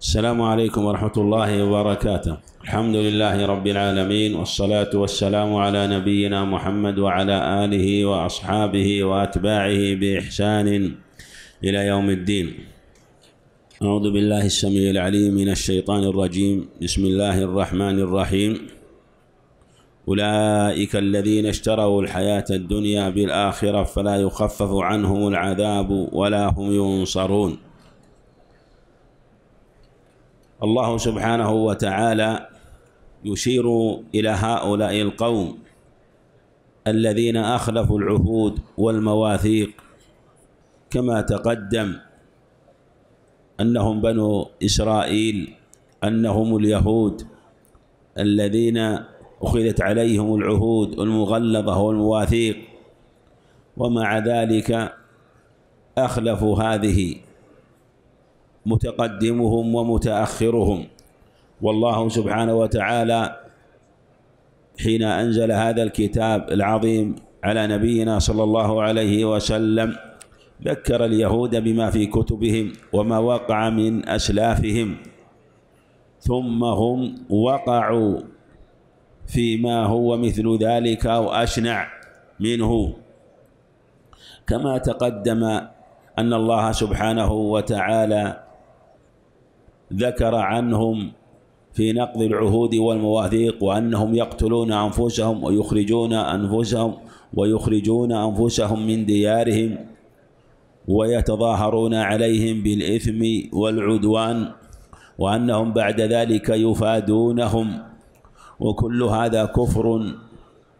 السلام عليكم ورحمة الله وبركاته الحمد لله رب العالمين والصلاة والسلام على نبينا محمد وعلى آله وأصحابه وأتباعه بإحسان إلى يوم الدين أعوذ بالله السميع العليم من الشيطان الرجيم بسم الله الرحمن الرحيم أولئك الذين اشتروا الحياة الدنيا بالآخرة فلا يخفف عنهم العذاب ولا هم ينصرون الله سبحانه وتعالى يشير إلى هؤلاء القوم الذين أخلفوا العهود والمواثيق كما تقدم أنهم بنو إسرائيل أنهم اليهود الذين أخذت عليهم العهود المغلظة والمواثيق ومع ذلك أخلفوا هذه متقدمهم ومتأخرهم والله سبحانه وتعالى حين أنزل هذا الكتاب العظيم على نبينا صلى الله عليه وسلم ذكر اليهود بما في كتبهم وما وقع من أسلافهم ثم هم وقعوا فيما هو مثل ذلك أو أشنع منه كما تقدم أن الله سبحانه وتعالى ذكر عنهم في نقض العهود والمواثيق وأنهم يقتلون أنفسهم ويخرجون أنفسهم ويخرجون أنفسهم من ديارهم ويتظاهرون عليهم بالإثم والعدوان وأنهم بعد ذلك يفادونهم وكل هذا كفر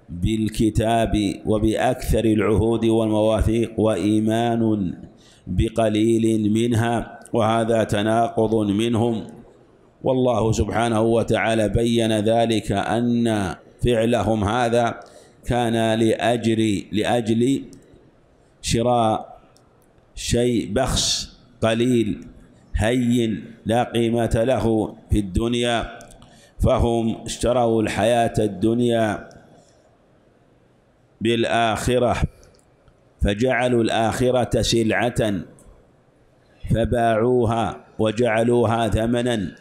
بالكتاب وبأكثر العهود والمواثيق وإيمان بقليل منها وهذا تناقض منهم والله سبحانه وتعالى بين ذلك أن فعلهم هذا كان لأجل لأجل شراء شيء بخس قليل هين لا قيمة له في الدنيا فهم اشتروا الحياة الدنيا بالآخرة فجعلوا الآخرة سلعة فباعوها وجعلوها ثمنا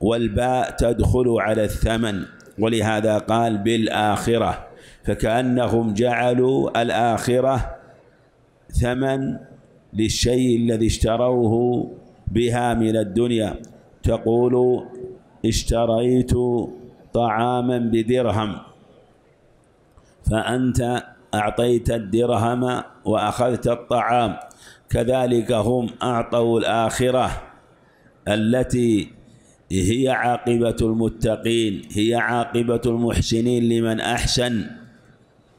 والباء تدخل على الثمن ولهذا قال بالآخرة فكأنهم جعلوا الآخرة ثمن للشيء الذي اشتروه بها من الدنيا تقول اشتريت طعاما بدرهم فأنت أعطيت الدرهم وأخذت الطعام كذلك هم أعطوا الآخرة التي هي عاقبة المتقين هي عاقبة المحسنين لمن أحسن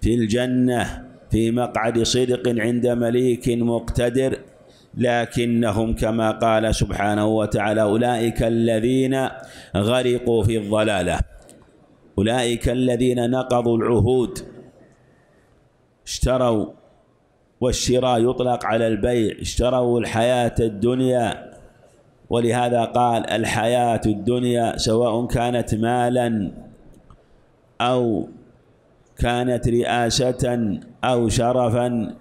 في الجنة في مقعد صدق عند مليك مقتدر لكنهم كما قال سبحانه وتعالى أولئك الذين غرقوا في الضلالة أولئك الذين نقضوا العهود اشتروا والشراء يطلق على البيع اشتروا الحياة الدنيا ولهذا قال الحياة الدنيا سواء كانت مالا أو كانت رئاسة أو شرفا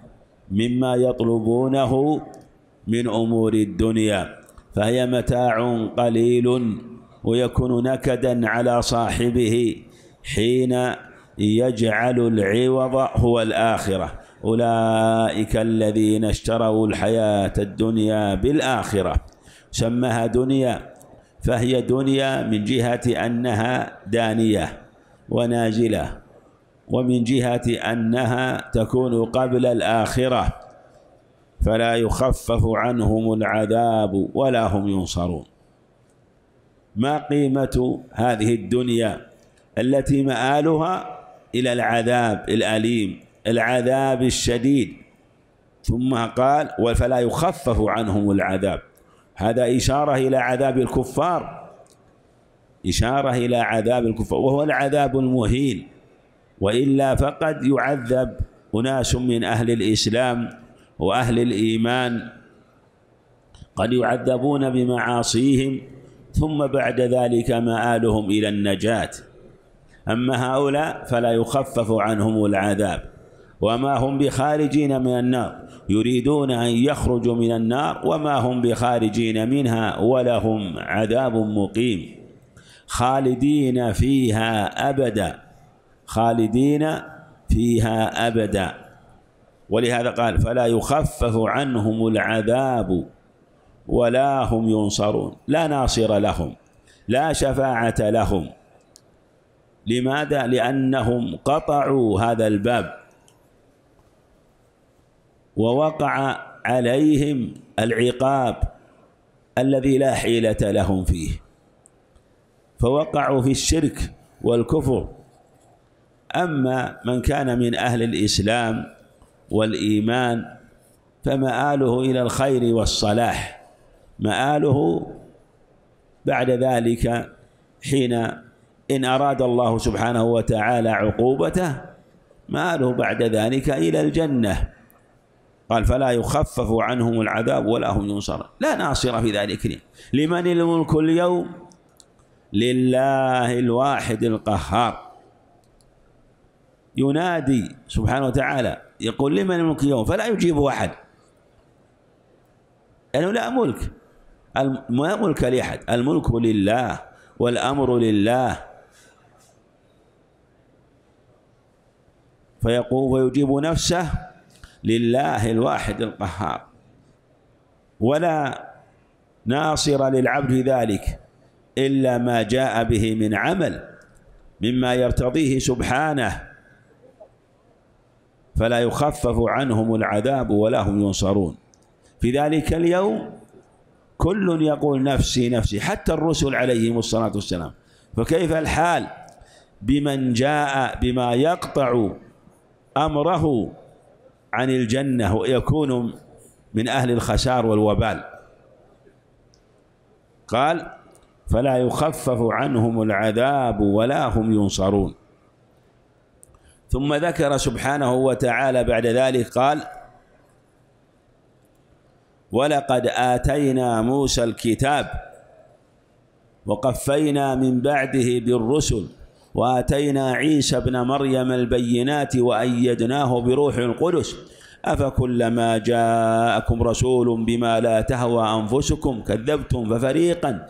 مما يطلبونه من أمور الدنيا فهي متاع قليل ويكون نكدا على صاحبه حين يجعل العوض هو الآخرة أولئك الذين اشتروا الحياة الدنيا بالآخرة سمها دنيا فهي دنيا من جهة أنها دانية ونازلة ومن جهة أنها تكون قبل الآخرة فلا يخفف عنهم العذاب ولا هم ينصرون ما قيمة هذه الدنيا التي مآلها إلى العذاب الأليم العذاب الشديد ثم قال فلا يخفف عنهم العذاب هذا إشارة إلى عذاب الكفار إشارة إلى عذاب الكفار وهو العذاب المهين وإلا فقد يعذب أناس من أهل الإسلام وأهل الإيمان قد يعذبون بمعاصيهم ثم بعد ذلك مآلهم إلى النجاة أما هؤلاء فلا يخفف عنهم العذاب وما هم بخارجين من النار يريدون أن يخرجوا من النار وما هم بخارجين منها ولهم عذاب مقيم خالدين فيها أبدا خالدين فيها أبدا ولهذا قال فلا يخفف عنهم العذاب ولا هم ينصرون لا ناصر لهم لا شفاعة لهم لماذا؟ لأنهم قطعوا هذا الباب ووقع عليهم العقاب الذي لا حيلة لهم فيه فوقعوا في الشرك والكفر أما من كان من أهل الإسلام والإيمان فمآله إلى الخير والصلاح مآله بعد ذلك حين إن أراد الله سبحانه وتعالى عقوبته مآله بعد ذلك إلى الجنة قال فلا يخفف عنهم العذاب ولا هم ينصرون لا ناصر في ذلك لمن الملك اليوم لله الواحد القهار ينادي سبحانه وتعالى يقول لمن الملك اليوم فلا يجيبه أحد لأنه يعني لا ملك ما ملك لأحد الملك لله والأمر لله فيقول ويجيب نفسه لله الواحد القهار ولا ناصر للعبد ذلك إلا ما جاء به من عمل مما يرتضيه سبحانه فلا يخفف عنهم العذاب ولا هم ينصرون في ذلك اليوم كل يقول نفسي نفسي حتى الرسل عليهم الصلاة والسلام فكيف الحال بمن جاء بما يقطع أمره عن الجنة ويكون من أهل الخسار والوبال قال فلا يخفف عنهم العذاب ولا هم ينصرون ثم ذكر سبحانه وتعالى بعد ذلك قال ولقد آتينا موسى الكتاب وقفينا من بعده بالرسل واتينا عيسى ابن مريم البينات وايدناه بروح القدس افكلما جاءكم رسول بما لا تهوى انفسكم كذبتم ففريقا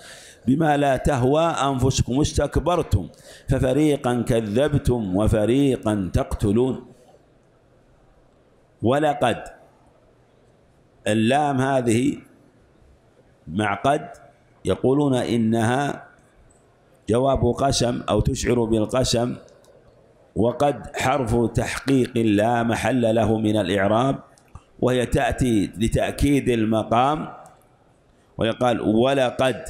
بما لا تهوى انفسكم استكبرتم ففريقا كذبتم وفريقا تقتلون ولقد اللام هذه مع قد يقولون انها جواب قسم أو تشعر بالقسم وقد حرف تحقيق لا محل له من الإعراب وهي تأتي لتأكيد المقام ويقال ولقد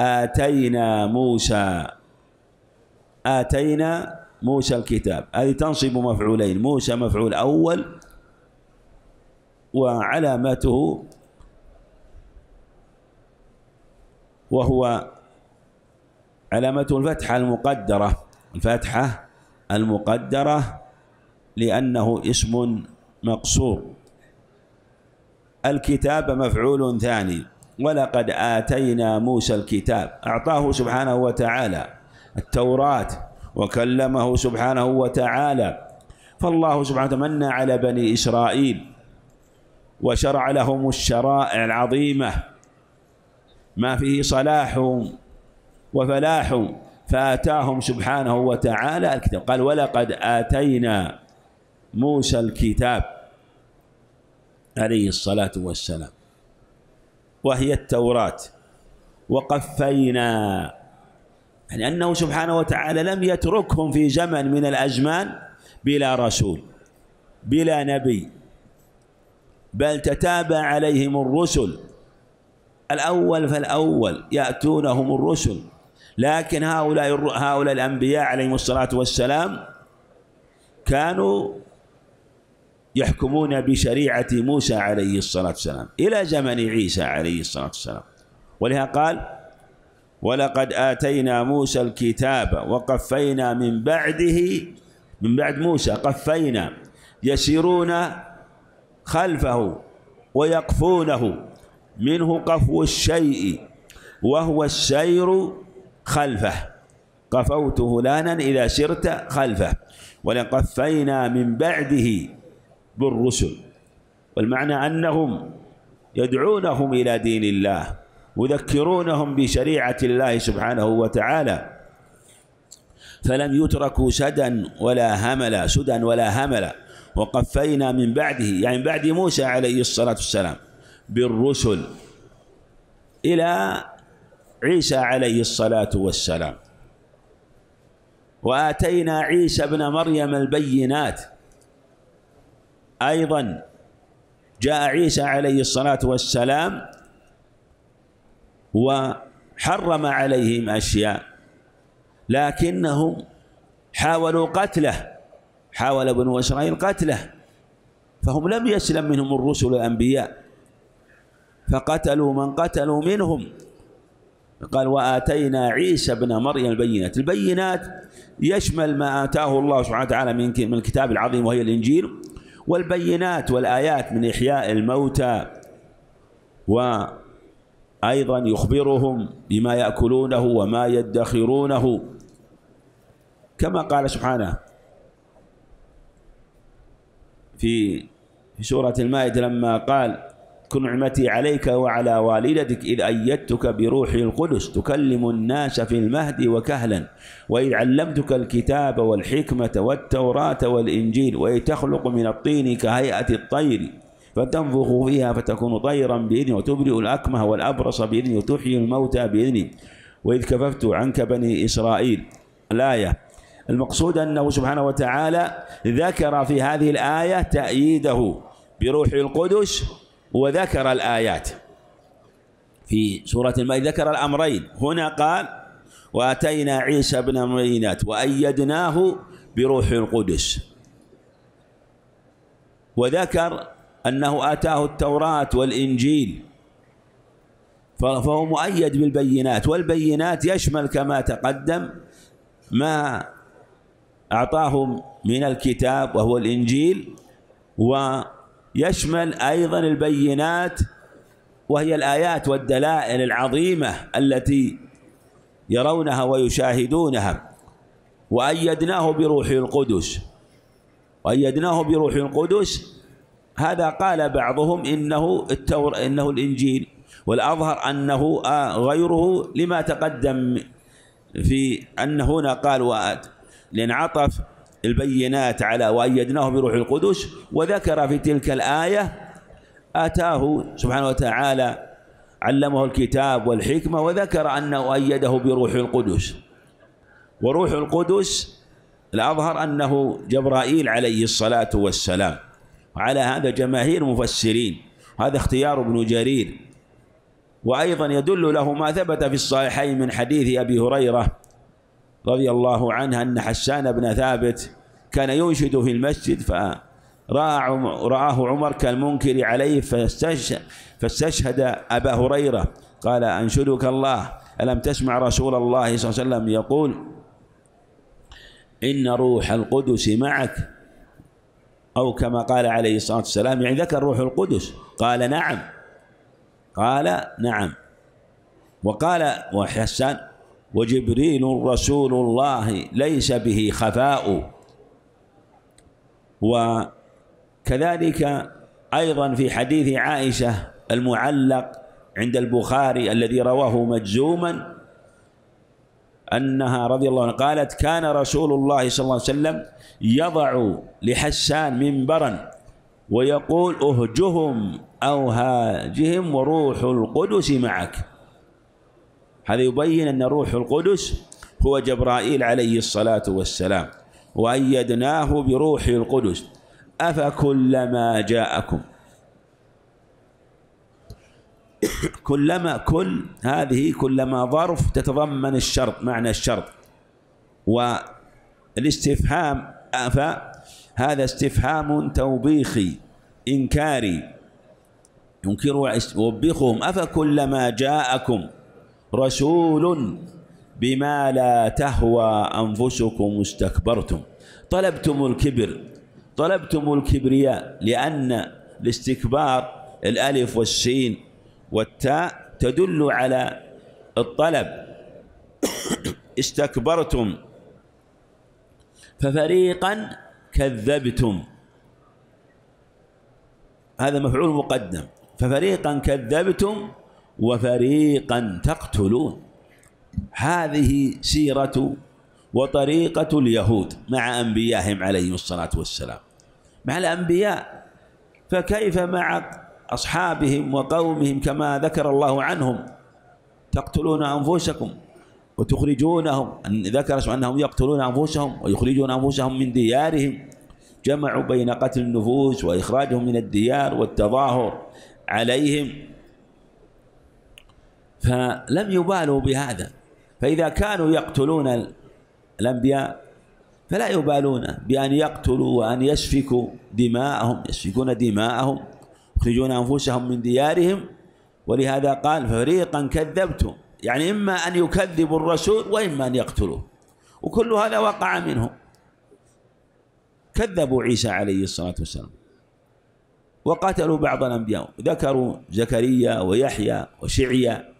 آتينا موسى آتينا موسى الكتاب هذه تنصب مفعولين موسى مفعول أول وعلامته وهو علامة الفتحة المقدرة الفتحة المقدرة لأنه اسم مقصور الكتاب مفعول ثاني ولقد آتينا موسى الكتاب أعطاه سبحانه وتعالى التوراة وكلمه سبحانه وتعالى فالله سبحانه تمنى على بني إسرائيل وشرع لهم الشرائع العظيمة ما فيه صلاحهم وفلاح فآتاهم سبحانه وتعالى الكتاب قال ولقد آتينا موسى الكتاب عليه الصلاة والسلام وهي التوراة وقفينا يعني أنه سبحانه وتعالى لم يتركهم في زمن من الأزمان بلا رسول بلا نبي بل تتابع عليهم الرسل الأول فالأول يأتونهم الرسل لكن هؤلاء هؤلاء الأنبياء عليهم الصلاة والسلام كانوا يحكمون بشريعة موسى عليه الصلاة والسلام إلى زمن عيسى عليه الصلاة والسلام ولهذا قال ولقد آتينا موسى الكتاب وقفينا من بعده من بعد موسى قفينا يسيرون خلفه ويقفونه منه قفو الشيء وهو السير خلفه قفوت فلانا إذا سرت خلفه ولقفينا من بعده بالرسل والمعنى أنهم يدعونهم إلى دين الله يذكرونهم بشريعة الله سبحانه وتعالى فلم يتركوا سدا ولا هملا سدا ولا هملا وقفينا من بعده يعني بعد موسى عليه الصلاة والسلام بالرسل إلى عيسى عليه الصلاة والسلام وآتينا عيسى ابن مريم البينات أيضا جاء عيسى عليه الصلاة والسلام وحرم عليهم أشياء لكنهم حاولوا قتله حاول بنو إسرائيل قتله فهم لم يسلم منهم الرسل الأنبياء فقتلوا من قتلوا منهم قال وآتينا عيسى ابن مريم البينات البينات يشمل ما آتاه الله سبحانه وتعالى من من الكتاب العظيم وهي الإنجيل والبينات والآيات من إحياء الموتى وأيضا يخبرهم بما يأكلونه وما يدخرونه كما قال سبحانه في في سورة المائدة لما قال نعمتي عليك وعلى والدتك إذ أيدتك بروح القدس تكلم الناس في المهد وكهلا وإذ علمتك الكتاب والحكمة والتوراة والإنجيل وإذ تخلق من الطين كهيئة الطير فتنفخ فيها فتكون طيرا بإذني وتبرئ الأكمه والأبرص بإذني وتحيي الموتى بإذني وإذ كففت عنك بني إسرائيل الآية المقصود أنه سبحانه وتعالى ذكر في هذه الآية تأييده بروح القدس وذكر الآيات في سورة المائدة ذكر الأمرين هنا قال وأتينا عيسى بن مرينات وأيدناه بروح القدس وذكر أنه آتاه التوراة والإنجيل فهو مؤيد بالبينات والبينات يشمل كما تقدم ما أعطاهم من الكتاب وهو الإنجيل و يشمل أيضا البينات وهي الآيات والدلائل العظيمة التي يرونها ويشاهدونها وأيدناه بروح القدس وأيدناه بروح القدس هذا قال بعضهم إنه التور إنه الإنجيل والأظهر أنه آه، غيره لما تقدم في أن هنا قال وآت لانعطف البينات على وأيدناه بروح القدس وذكر في تلك الآية آتاه سبحانه وتعالى علمه الكتاب والحكمة وذكر أنه أيده بروح القدس وروح القدس الأظهر أنه جبرائيل عليه الصلاة والسلام على هذا جماهير مفسرين هذا اختيار ابن جرير وأيضا يدل له ما ثبت في الصحيحين من حديث أبي هريرة رضي الله عنها أن حسان بن ثابت كان ينشد في المسجد فرأى رآه عمر كالمنكر عليه فاستشهد أبا هريرة قال أنشدك الله ألم تسمع رسول الله صلى الله عليه وسلم يقول إن روح القدس معك أو كما قال عليه الصلاة والسلام يعني ذكر روح القدس قال نعم قال نعم وقال وحسان وجبريل رسول الله ليس به خفاء وكذلك أيضا في حديث عائشة المعلق عند البخاري الذي رواه مجزوما أنها رضي الله عنها قالت كان رسول الله صلى الله عليه وسلم يضع لحسان منبرا ويقول اهجهم أو هاجهم وروح القدس معك هذا يبين أن روح القدس هو جبرائيل عليه الصلاة والسلام وأيدناه بروح القدس أفكلما جاءكم كلما كل هذه كلما ظرف تتضمن الشرط معنى الشرط والاستفهام أف هذا استفهام توبيخي إنكاري ينكر وبخهم أفكلما جاءكم رسول بما لا تهوى أنفسكم استكبرتم طلبتم الكبر طلبتم الكبرياء لأن الاستكبار الألف والسين والتاء تدل على الطلب استكبرتم ففريقا كذبتم هذا مفعول مقدم ففريقا كذبتم وفريقا تقتلون هذه سيرة وطريقة اليهود مع أنبيائهم عليهم الصلاة والسلام مع الأنبياء فكيف مع أصحابهم وقومهم كما ذكر الله عنهم تقتلون أنفسكم وتخرجونهم أن ذكر أنهم يقتلون أنفسهم ويخرجون أنفسهم من ديارهم جمعوا بين قتل النفوس وإخراجهم من الديار والتظاهر عليهم فلم يبالوا بهذا فإذا كانوا يقتلون الأنبياء فلا يبالون بأن يقتلوا وأن يسفكوا دماءهم يسفكون دماءهم يخرجون أنفسهم من ديارهم ولهذا قال فريقا كذبتم يعني إما أن يكذبوا الرسول وإما أن يقتلوه وكل هذا وقع منهم كذبوا عيسى عليه الصلاة والسلام وقتلوا بعض الأنبياء ذكروا زكريا ويحيى وشعيا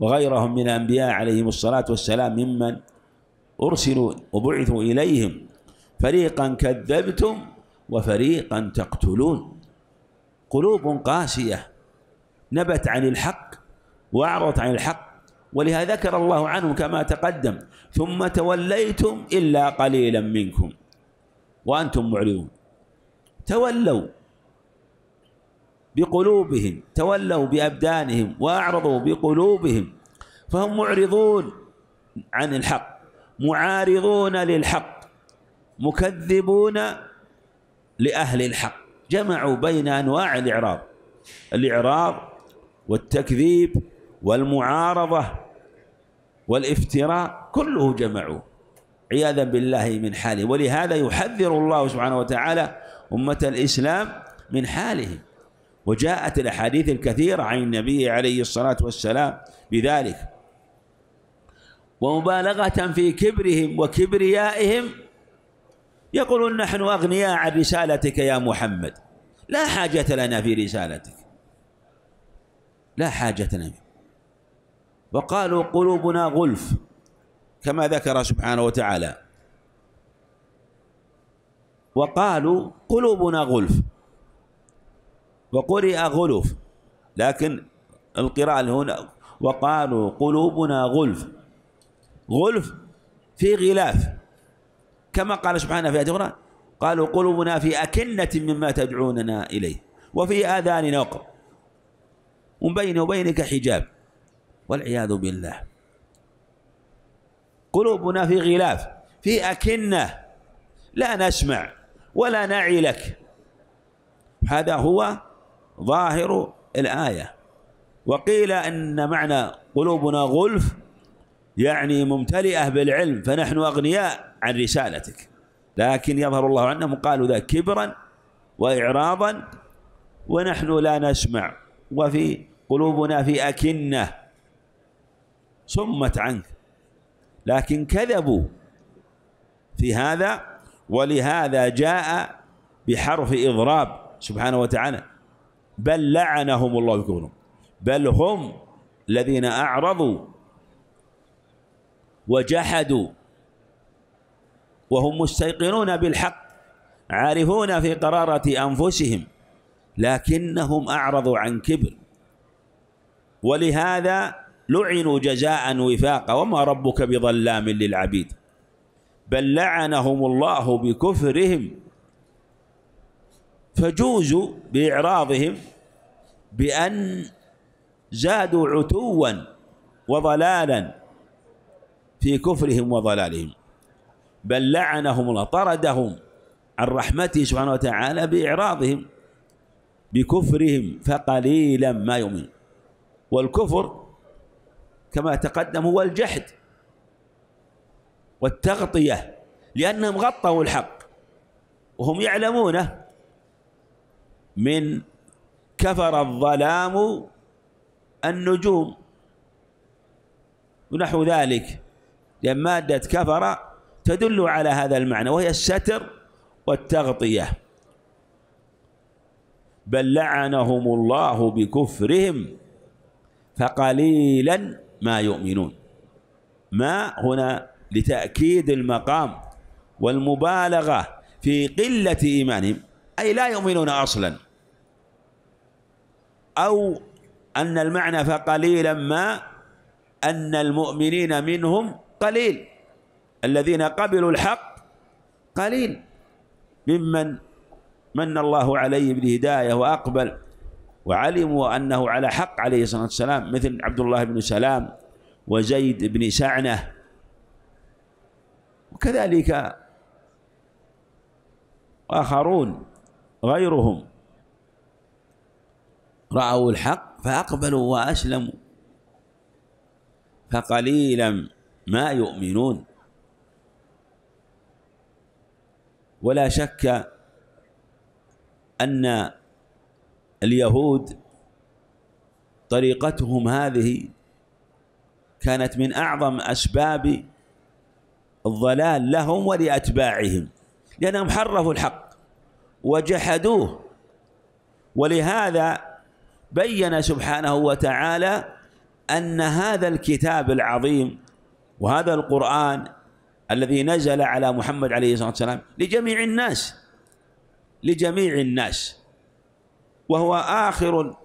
وغيرهم من الأنبياء عليهم الصلاة والسلام ممن أرسلوا وبعثوا إليهم فريقا كذبتم وفريقا تقتلون قلوب قاسية نبت عن الحق وأعرضت عن الحق ولهذا ذكر الله عنهم كما تقدم ثم توليتم إلا قليلا منكم وأنتم معرضون تولوا بقلوبهم تولوا بأبدانهم وأعرضوا بقلوبهم فهم معرضون عن الحق معارضون للحق مكذبون لأهل الحق جمعوا بين أنواع الإعراض الإعراض والتكذيب والمعارضة والافتراء كله جمعوه عياذا بالله من حاله ولهذا يحذر الله سبحانه وتعالى أمة الإسلام من حالهم وجاءت الأحاديث الكثيرة عن النبي عليه الصلاة والسلام بذلك ومبالغة في كبرهم وكبريائهم يقولون نحن أغنياء عن رسالتك يا محمد لا حاجة لنا في رسالتك لا حاجة لنا وقالوا قلوبنا غلف كما ذكر سبحانه وتعالى وقالوا قلوبنا غلف وقرئ غلف لكن القراءة هنا وقالوا قلوبنا غلف غلف في غلاف كما قال سبحانه في آية القرآن قالوا قلوبنا في أكنة مما تدعوننا إليه وفي آذاننا وقر ومن بيني وبينك حجاب والعياذ بالله قلوبنا في غلاف في أكنة لا نسمع ولا نعي لك هذا هو ظاهر الآية وقيل أن معنى قلوبنا غلف يعني ممتلئة بالعلم فنحن أغنياء عن رسالتك لكن يظهر الله عنهم قالوا ذا كبرا وإعراضا ونحن لا نسمع وفي قلوبنا في أكنة صمت عنك لكن كذبوا في هذا ولهذا جاء بحرف إضراب سبحانه وتعالى بل لعنهم الله بكفرهم بل هم الذين أعرضوا وجحدوا وهم مستيقنون بالحق عارفون في قرارة أنفسهم لكنهم أعرضوا عن كبر ولهذا لعنوا جزاء وفاقا وما ربك بظلام للعبيد بل لعنهم الله بكفرهم فجوزوا بإعراضهم بأن زادوا عتوا وضلالا في كفرهم وضلالهم بل لعنهم الله طردهم عن رحمته سبحانه وتعالى بإعراضهم بكفرهم فقليلا ما يؤمن والكفر كما تقدم هو الجحد والتغطية لأنهم غطوا الحق وهم يعلمونه من كفر الظلام النجوم ونحو ذلك لأن مادة كفر تدل على هذا المعنى وهي الستر والتغطية بل لعنهم الله بكفرهم فقليلا ما يؤمنون ما هنا لتأكيد المقام والمبالغة في قلة إيمانهم أي لا يؤمنون أصلاً أو أن المعنى فقليلا ما أن المؤمنين منهم قليل الذين قبلوا الحق قليل ممن من الله عليه بالهداية وأقبل وعلموا أنه على حق عليه الصلاة والسلام مثل عبد الله بن سلام وزيد بن سعنة وكذلك آخرون غيرهم رأوا الحق فأقبلوا وأسلموا فقليلا ما يؤمنون ولا شك أن اليهود طريقتهم هذه كانت من أعظم أسباب الضلال لهم ولأتباعهم لأنهم حرفوا الحق وجحدوه ولهذا بين سبحانه وتعالى أن هذا الكتاب العظيم وهذا القرآن الذي نزل على محمد عليه الصلاة والسلام لجميع الناس لجميع الناس وهو آخر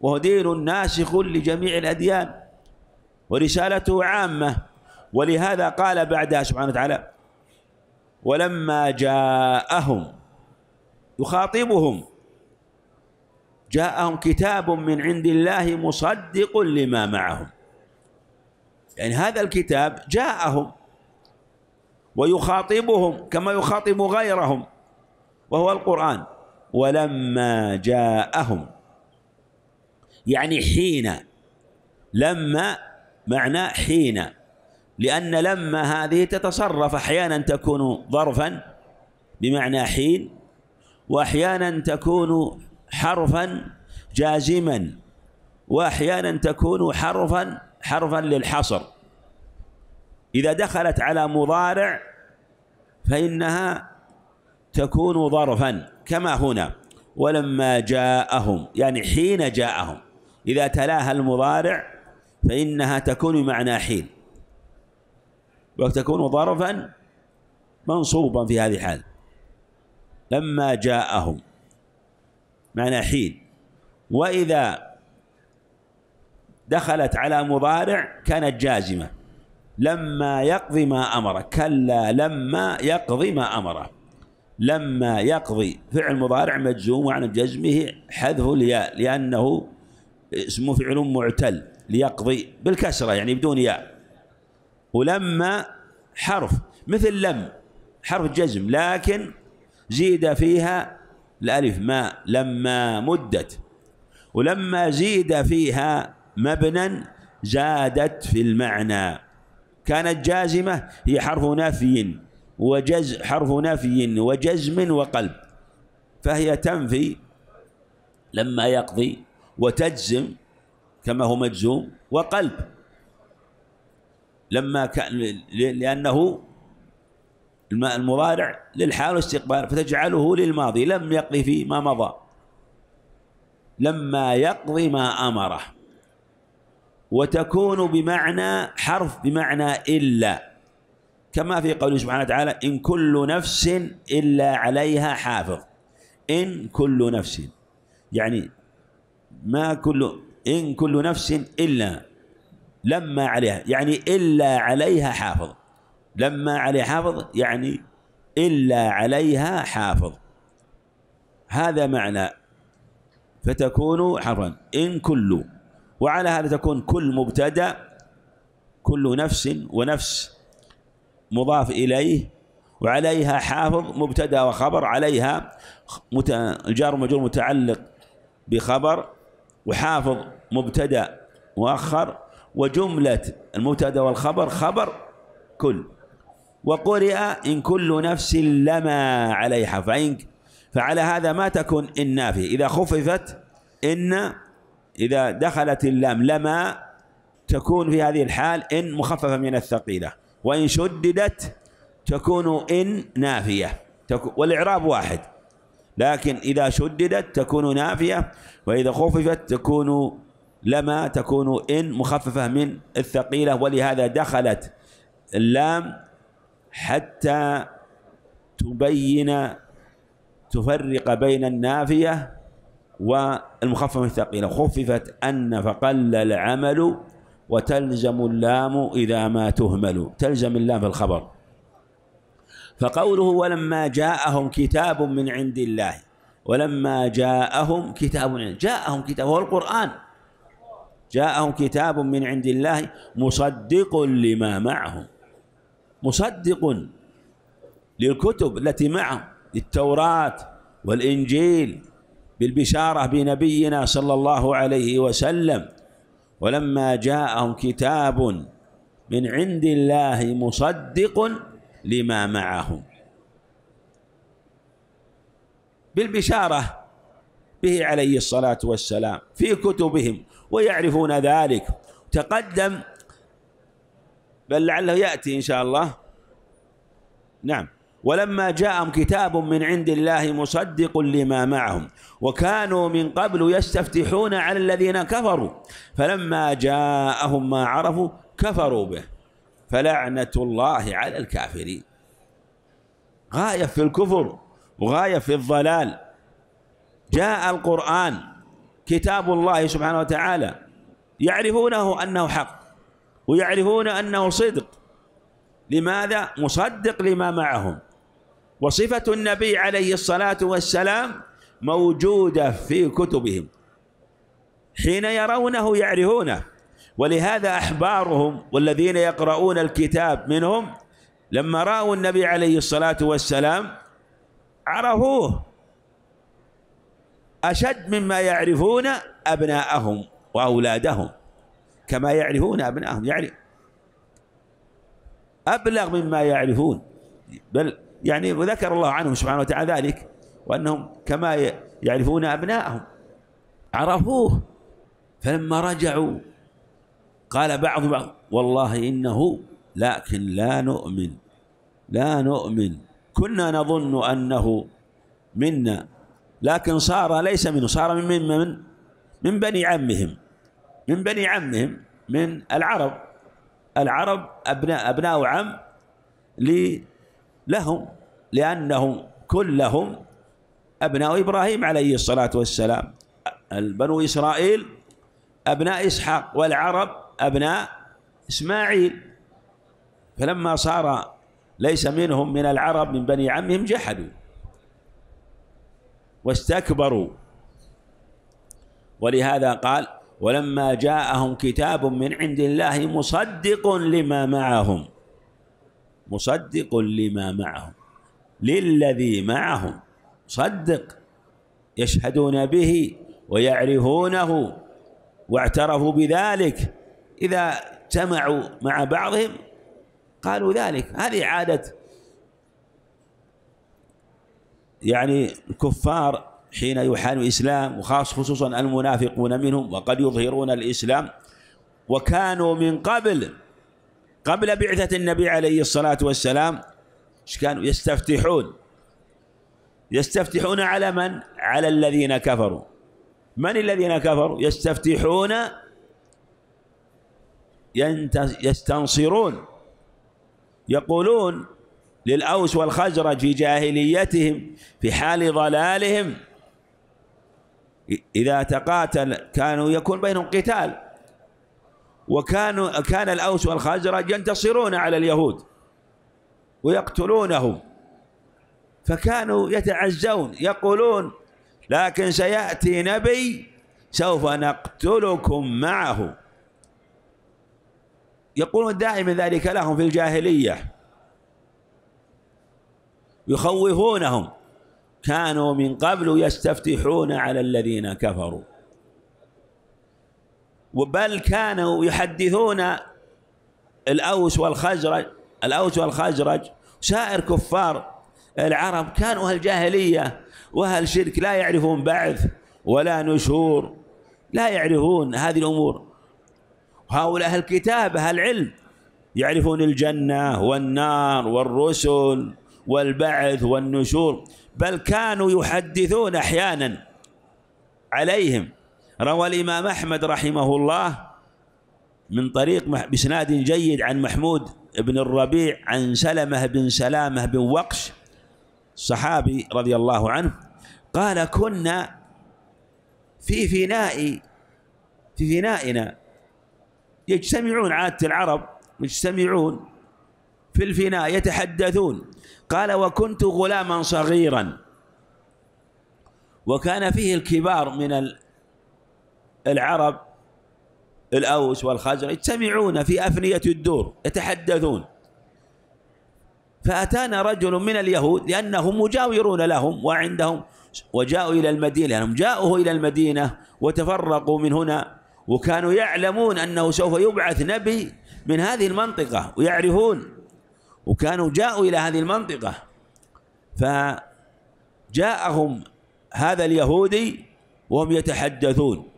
وهو دين ناسخ لجميع الأديان ورسالته عامة ولهذا قال بعدها سبحانه وتعالى ولما جاءهم يخاطبهم جاءهم كتاب من عند الله مصدق لما معهم يعني هذا الكتاب جاءهم ويخاطبهم كما يخاطب غيرهم وهو القرآن ولما جاءهم يعني حين لما معنى حين لأن لما هذه تتصرف أحيانا تكون ظرفا بمعنى حين وأحيانا تكون حرفا جازما واحيانا تكون حرفا حرفا للحصر اذا دخلت على مضارع فانها تكون ظرفا كما هنا ولما جاءهم يعني حين جاءهم اذا تلاها المضارع فانها تكون بمعنى حين وتكون ظرفا منصوبا في هذه الحال لما جاءهم معنى حين وإذا دخلت على مضارع كانت جازمة لما يقضي ما أمره كلا لما يقضي ما أمره لما يقضي فعل مضارع مجزوم وعن جزمه حذف الياء لأنه اسمه فعل معتل ليقضي بالكسرة يعني بدون ياء ولما حرف مثل لم حرف جزم لكن زيد فيها الألف ما لما مدت ولما زيد فيها مبنى زادت في المعنى كانت جازمة هي حرف نفي وجز حرف نفي وجزم وقلب فهي تنفي لما يقضي وتجزم كما هو مجزوم وقلب لما كان لأنه الماء المضارع للحال واستقبال فتجعله للماضي لم يقضي فيما مضى لما يقضي ما أمره وتكون بمعنى حرف بمعنى إلا كما في قوله سبحانه وتعالى إن كل نفس إلا عليها حافظ إن كل نفس يعني ما كل إن كل نفس إلا لما عليها يعني إلا عليها حافظ لما عليه حافظ يعني إلا عليها حافظ هذا معنى فتكون حرفا إن كل وعلى هذا تكون كل مبتدأ كل نفس ونفس مضاف إليه وعليها حافظ مبتدأ وخبر عليها جار مجرور متعلق بخبر وحافظ مبتدأ مؤخر وجملة المبتدأ والخبر خبر كل وقرئ إن كل نفس لما عليها فإن فعلى هذا ما تكون إن نافية إذا خففت إن إذا دخلت اللام لما تكون في هذه الحال إن مخففة من الثقيلة وإن شددت تكون إن نافية والإعراب واحد لكن إذا شددت تكون نافية وإذا خففت تكون لما تكون إن مخففة من الثقيلة ولهذا دخلت اللام حتى تبين تفرق بين النافية والمخففة الثقيلة خففت أن فقل العمل وتلزم اللام إذا ما تهمل تلزم اللام في الخبر فقوله ولما جاءهم كتاب من عند الله ولما جاءهم كتاب من جاءهم كتاب هو القرآن جاءهم كتاب من عند الله مصدق لما معهم مصدق للكتب التي معه التوراة والإنجيل بالبشارة بنبينا صلى الله عليه وسلم ولما جاءهم كتاب من عند الله مصدق لما معهم بالبشارة به عليه الصلاة والسلام في كتبهم ويعرفون ذلك تقدم بل لعله يأتي إن شاء الله نعم ولما جاءهم كتاب من عند الله مصدق لما معهم وكانوا من قبل يستفتحون على الذين كفروا فلما جاءهم ما عرفوا كفروا به فلعنة الله على الكافرين غاية في الكفر وغاية في الضلال جاء القرآن كتاب الله سبحانه وتعالى يعرفونه أنه حق ويعرفون أنه صدق لماذا؟ مصدق لما معهم وصفة النبي عليه الصلاة والسلام موجودة في كتبهم حين يرونه يعرفونه ولهذا أحبارهم والذين يقرؤون الكتاب منهم لما رأوا النبي عليه الصلاة والسلام عرفوه أشد مما يعرفون أبناءهم وأولادهم كما يعرفون أبنائهم يعني أبلغ مما يعرفون بل يعني وذكر الله عنهم سبحانه وتعالى ذلك وأنهم كما يعرفون أبنائهم عرفوه فلما رجعوا قال بعض بعض والله إنه لكن لا نؤمن لا نؤمن كنا نظن أنه منا لكن صار ليس منه صار من من من, من بني عمهم من بني عمهم من العرب العرب أبناء أبناء عم لهم لأنهم كلهم أبناء إبراهيم عليه الصلاة والسلام بنو إسرائيل أبناء إسحاق والعرب أبناء إسماعيل فلما صار ليس منهم من العرب من بني عمهم جحدوا واستكبروا ولهذا قال ولما جاءهم كتاب من عند الله مصدق لما معهم مصدق لما معهم للذي معهم صدق يشهدون به ويعرفونه واعترفوا بذلك إذا اجتمعوا مع بعضهم قالوا ذلك هذه عادة يعني الكفار حين يحال الإسلام وخاص خصوصا المنافقون منهم وقد يظهرون الإسلام وكانوا من قبل قبل بعثة النبي عليه الصلاة والسلام كانوا يستفتحون يستفتحون على من؟ على الذين كفروا من الذين كفروا؟ يستفتحون يستنصرون يقولون للأوس والخزرج في جاهليتهم في حال ضلالهم إذا تقاتل كانوا يكون بينهم قتال وكانوا كان الأوس والخزرج ينتصرون على اليهود ويقتلونهم فكانوا يتعزون يقولون لكن سيأتي نبي سوف نقتلكم معه يقولون دائما ذلك لهم في الجاهلية يخوفونهم كانوا من قبل يستفتحون على الذين كفروا بل كانوا يحدثون الأوس والخزرج الأوس والخزرج سائر كفار العرب كانوا أهل جاهلية وأهل شرك لا يعرفون بعث ولا نشور لا يعرفون هذه الأمور هؤلاء أهل الكتاب أهل العلم يعرفون الجنة والنار والرسل والبعث والنشور بل كانوا يحدثون أحيانا عليهم روى الإمام أحمد رحمه الله من طريق بإسناد جيد عن محمود بن الربيع عن سلمة بن سلامة بن وقش صحابي رضي الله عنه قال كنا في فناء في فنائنا يجتمعون عادة العرب يجتمعون في الفناء يتحدثون قال وكنت غلاما صغيرا وكان فيه الكبار من العرب الأوس والخزرج يجتمعون في أفنية الدور يتحدثون فأتانا رجل من اليهود لأنهم مجاورون لهم وعندهم وجاءوا إلى المدينة لأنهم جاءوا إلى المدينة وتفرقوا من هنا وكانوا يعلمون أنه سوف يبعث نبي من هذه المنطقة ويعرفون وكانوا جاءوا إلى هذه المنطقة فجاءهم هذا اليهودي وهم يتحدثون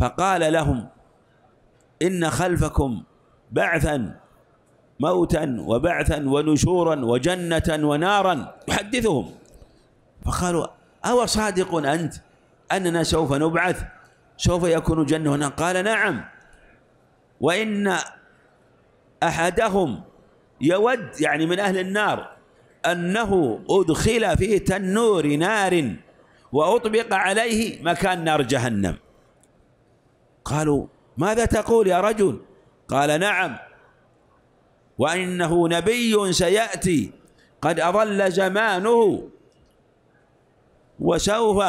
فقال لهم إن خلفكم بعثا موتا وبعثا ونشورا وجنة ونارا يحدثهم فقالوا أو صادق أنت أننا سوف نبعث سوف يكون جنة هنا قال نعم وإن أحدهم يود يعني من أهل النار أنه أدخل في تنور نار وأطبق عليه مكان نار جهنم قالوا ماذا تقول يا رجل قال نعم وإنه نبي سيأتي قد أضل زمانه وسوف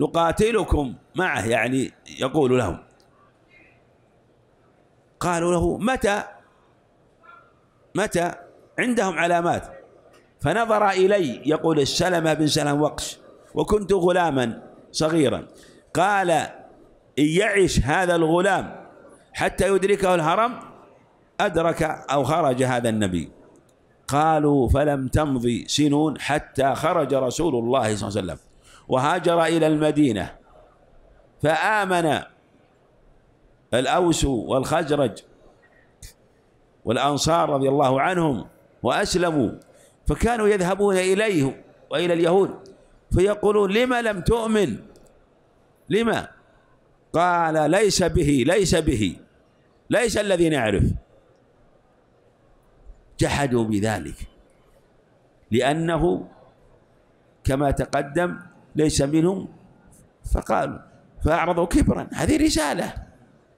نقاتلكم معه يعني يقول لهم قالوا له متى متى عندهم علامات فنظر إلي يقول السلمة بن سلم وقش وكنت غلاما صغيرا قال إن يعش هذا الغلام حتى يدركه الهرم أدرك أو خرج هذا النبي قالوا فلم تمضي سنون حتى خرج رسول الله صلى الله عليه وسلم وهاجر إلى المدينة فآمن الأوس والخزرج والأنصار رضي الله عنهم وأسلموا فكانوا يذهبون إليه وإلى اليهود فيقولون لما لم تؤمن لما قال ليس به ليس به ليس الذي نعرف جحدوا بذلك لأنه كما تقدم ليس منهم فقالوا فأعرضوا كبرا هذه رسالة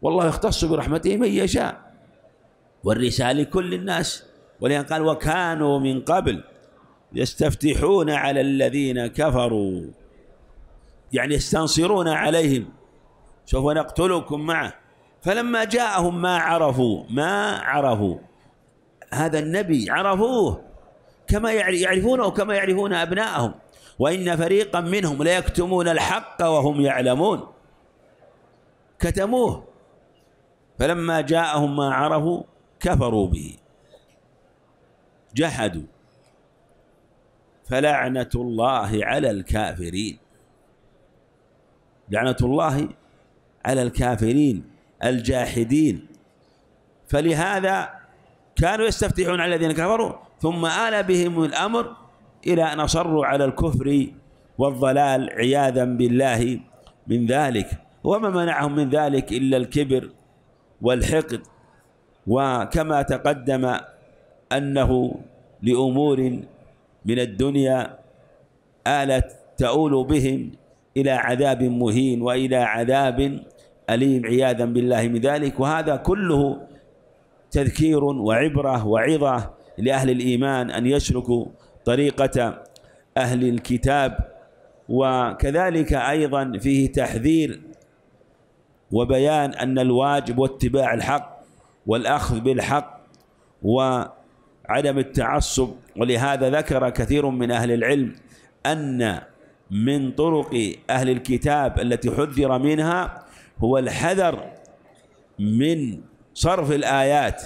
والله يختص برحمته من يشاء والرسالة لكل الناس ولهذا قال وكانوا من قبل يستفتحون على الذين كفروا يعني يستنصرون عليهم سوف نقتلكم معه فلما جاءهم ما عرفوا ما عرفوا هذا النبي عرفوه كما يعرفونه كما يعرفون أبنائهم وإن فريقا منهم ليكتمون الحق وهم يعلمون كتموه فلما جاءهم ما عرفوا كفروا به جحدوا فلعنة الله على الكافرين لعنة الله على الكافرين الجاحدين فلهذا كانوا يستفتحون على الذين كفروا ثم آل بهم الأمر إلى أن أصروا على الكفر والضلال عياذا بالله من ذلك وما منعهم من ذلك إلا الكبر والحقد وكما تقدم أنه لأمور من الدنيا آلت تؤول بهم إلى عذاب مهين وإلى عذاب أليم عياذا بالله من ذلك وهذا كله تذكير وعبرة وعظة لأهل الإيمان أن يشركوا طريقة أهل الكتاب وكذلك أيضا فيه تحذير وبيان أن الواجب واتباع الحق والأخذ بالحق وعدم التعصب ولهذا ذكر كثير من أهل العلم أن من طرق أهل الكتاب التي حذر منها هو الحذر من صرف الآيات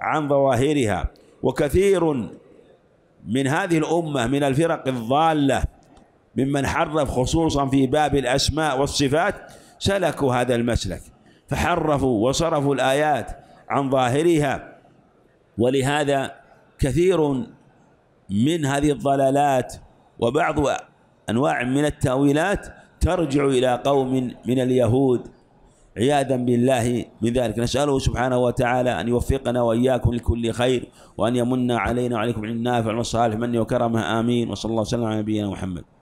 عن ظواهرها وكثير من هذه الأمة من الفرق الضالة ممن حرف خصوصا في باب الأسماء والصفات سلكوا هذا المسلك فحرفوا وصرفوا الآيات عن ظاهرها ولهذا كثير من هذه الضلالات وبعض أنواع من التأويلات ترجع إلى قوم من اليهود عياذا بالله من ذلك نسأله سبحانه وتعالى أن يوفقنا وإياكم لكل خير وأن يمن علينا وعليكم النافع والصالح من وكرمه آمين وصلى الله وسلم على نبينا محمد